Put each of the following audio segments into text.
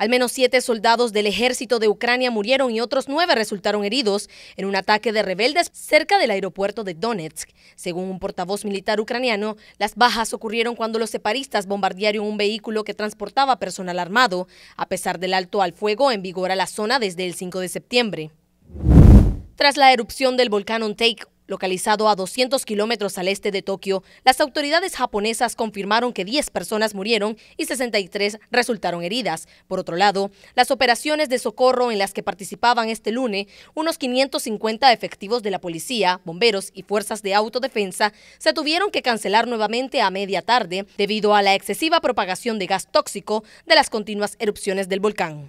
Al menos siete soldados del ejército de Ucrania murieron y otros nueve resultaron heridos en un ataque de rebeldes cerca del aeropuerto de Donetsk. Según un portavoz militar ucraniano, las bajas ocurrieron cuando los separistas bombardearon un vehículo que transportaba personal armado, a pesar del alto al fuego en vigor a la zona desde el 5 de septiembre. Tras la erupción del volcán Ontake, Localizado a 200 kilómetros al este de Tokio, las autoridades japonesas confirmaron que 10 personas murieron y 63 resultaron heridas. Por otro lado, las operaciones de socorro en las que participaban este lunes unos 550 efectivos de la policía, bomberos y fuerzas de autodefensa se tuvieron que cancelar nuevamente a media tarde debido a la excesiva propagación de gas tóxico de las continuas erupciones del volcán.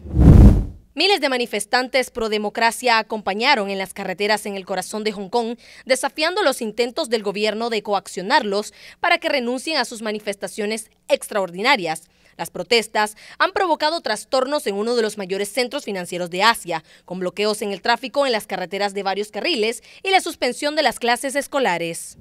Miles de manifestantes pro democracia acompañaron en las carreteras en el corazón de Hong Kong, desafiando los intentos del gobierno de coaccionarlos para que renuncien a sus manifestaciones extraordinarias. Las protestas han provocado trastornos en uno de los mayores centros financieros de Asia, con bloqueos en el tráfico en las carreteras de varios carriles y la suspensión de las clases escolares.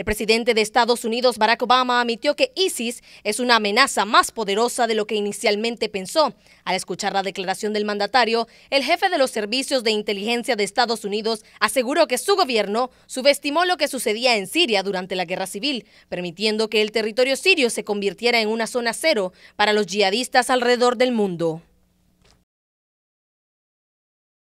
El presidente de Estados Unidos, Barack Obama, admitió que ISIS es una amenaza más poderosa de lo que inicialmente pensó. Al escuchar la declaración del mandatario, el jefe de los servicios de inteligencia de Estados Unidos aseguró que su gobierno subestimó lo que sucedía en Siria durante la guerra civil, permitiendo que el territorio sirio se convirtiera en una zona cero para los yihadistas alrededor del mundo.